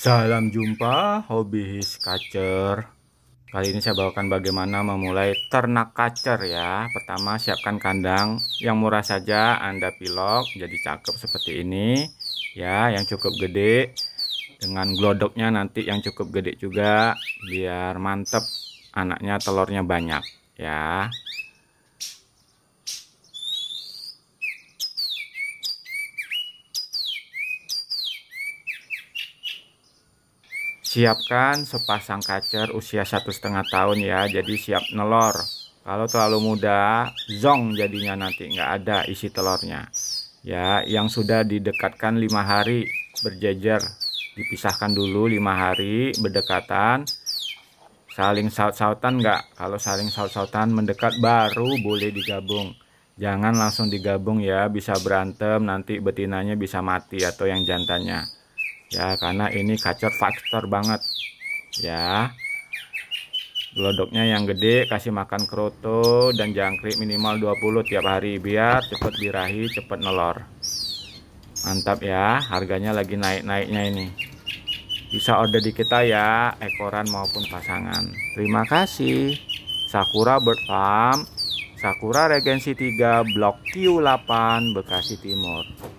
Salam jumpa hobis kacer. Kali ini saya bawakan bagaimana memulai ternak kacer ya. Pertama siapkan kandang yang murah saja Anda pilok jadi cakep seperti ini ya yang cukup gede dengan glodoknya nanti yang cukup gede juga biar mantep anaknya telurnya banyak ya. siapkan sepasang kacer usia satu setengah tahun ya jadi siap nelor kalau terlalu muda zong jadinya nanti nggak ada isi telurnya ya yang sudah didekatkan lima hari berjejer dipisahkan dulu lima hari berdekatan saling saut-sautan nggak kalau saling saut-sautan mendekat baru boleh digabung jangan langsung digabung ya bisa berantem nanti betinanya bisa mati atau yang jantannya ya karena ini gacor faktor banget ya gelodoknya yang gede kasih makan kroto dan jangkrik minimal 20 tiap hari biar cepet birahi cepet nelor mantap ya harganya lagi naik-naiknya ini bisa order di kita ya ekoran maupun pasangan terima kasih Sakura Bird Farm Sakura Regency 3 Blok Q8 Bekasi Timur